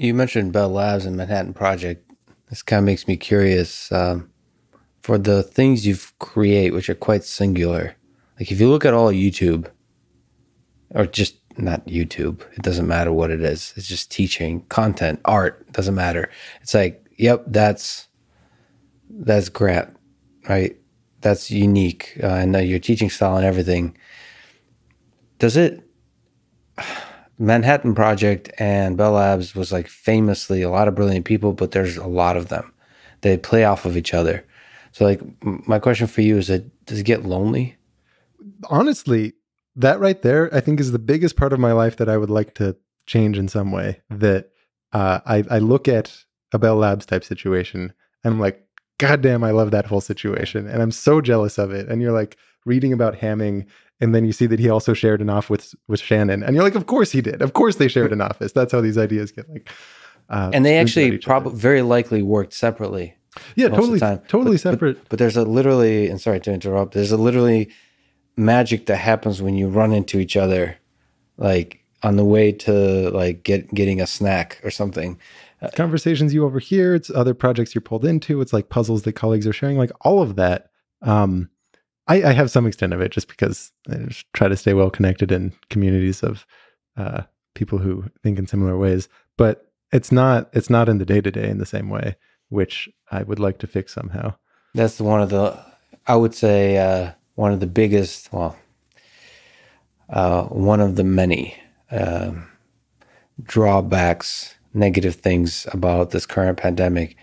You mentioned Bell Labs and Manhattan Project. This kind of makes me curious um, for the things you've create, which are quite singular. Like if you look at all YouTube, or just not YouTube, it doesn't matter what it is. It's just teaching, content, art, doesn't matter. It's like, yep, that's that's Grant, right? That's unique, uh, and uh, your teaching style and everything. Does it Manhattan Project and Bell Labs was like famously a lot of brilliant people, but there's a lot of them. They play off of each other. So, like, my question for you is that does it get lonely? Honestly, that right there, I think, is the biggest part of my life that I would like to change in some way. That uh, I, I look at a Bell Labs type situation and I'm like, God damn, I love that whole situation. And I'm so jealous of it. And you're like reading about Hamming and then you see that he also shared an office with with Shannon, and you're like, of course he did. Of course they shared an office. That's how these ideas get like. Uh, and they actually probably very likely worked separately. Yeah, totally, totally but, separate. But, but, there's a literally, and sorry to interrupt. There's a literally magic that happens when you run into each other, like on the way to like get getting a snack or something. It's uh, conversations you overhear, it's other projects you're pulled into, it's like puzzles that colleagues are sharing, like all of that. Um, I, I, have some extent of it just because I just try to stay well connected in communities of uh, people who think in similar ways. But it's not it's not in the day to day in the same way, which I would like to fix somehow. That's one of the I would say uh, one of the biggest well uh, one of the many um, drawbacks, negative things about this current pandemic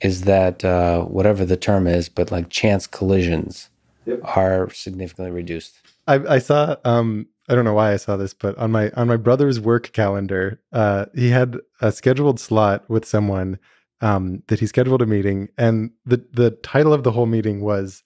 is that uh, whatever the term is, but like chance collisions yep. are significantly reduced. I, I saw um, I don't know why I saw this, but on my on my brother's work calendar, uh, he had a scheduled slot with someone um, that he scheduled a meeting, and the the title of the whole meeting was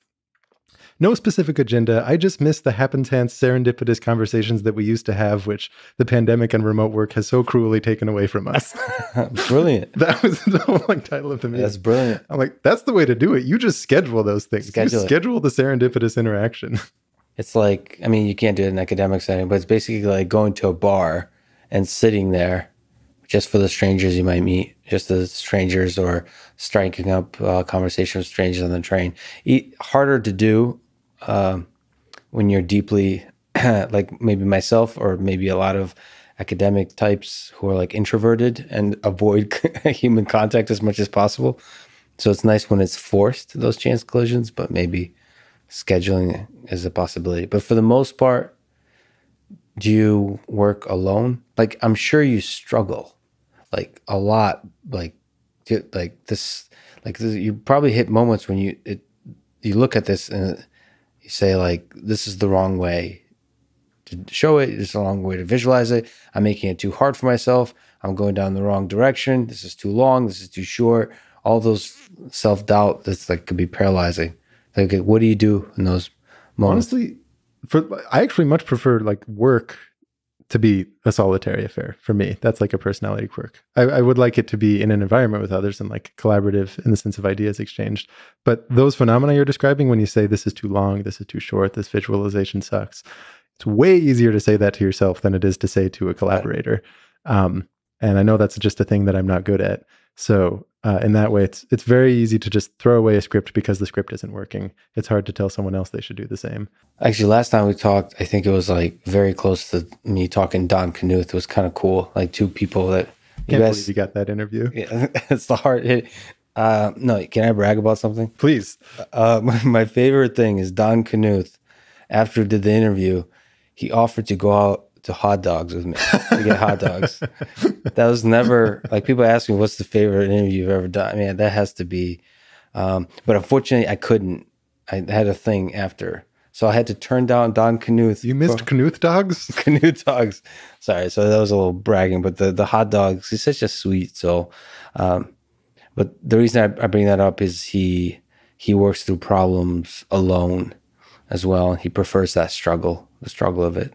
no specific agenda. I just miss the happenstance serendipitous conversations that we used to have, which the pandemic and remote work has so cruelly taken away from us. brilliant. that was the whole like, title of the meeting. That's brilliant. I'm like, that's the way to do it. You just schedule those things. Schedule, schedule the serendipitous interaction. It's like, I mean, you can't do it in academic setting, but it's basically like going to a bar and sitting there just for the strangers you might meet, just the strangers or striking up uh, conversation with strangers on the train. E- harder to do uh, when you're deeply like maybe myself or maybe a lot of academic types who are like introverted and avoid human contact as much as possible. So it's nice when it's forced those chance collisions, but maybe scheduling is a possibility. But for the most part, do you work alone? Like I'm sure you struggle like a lot like like this like this, you probably hit moments when you it, you look at this and say like this is the wrong way to show it. It's the wrong way to visualize it. I'm making it too hard for myself. I'm going down the wrong direction. This is too long. This is too short. All those self doubt that's like could be paralyzing. Like, what do you do in those moments? Honestly, for I actually much prefer like work to be a solitary affair for me. That's like a personality quirk. I, I, would like it to be in an environment with others and like collaborative in the sense of ideas exchanged. But those phenomena you're describing when you say this is too long, this is too short, this visualization sucks, it's way easier to say that to yourself than it is to say to a collaborator. Um, and I know that's just a thing that I'm not good at. So uh, in that way, it's it's very easy to just throw away a script because the script isn't working. It's hard to tell someone else they should do the same. Actually, last time we talked, I think it was like very close to me talking Don Knuth. was kind of cool, like two people that you Can't guys you got that interview. Yeah, it's the hard hit. Uh, no, can I brag about something? Please. Uh, my, my favorite thing is Don Knuth. After did the interview, he offered to go out to hot dogs with me to get hot dogs. That was never like people ask me what's the favorite interview you've ever done. I mean, that has to be. Um, but unfortunately, I couldn't. I had a thing after, so I had to turn down Don Knuth. You missed Canute Knuth dogs. Knuth dogs. Sorry, so that was a little bragging. But the the hot dogs, he's such a sweet soul. Um, but the reason I, I bring that up is he he works through problems alone as well. He prefers that struggle, the struggle of it.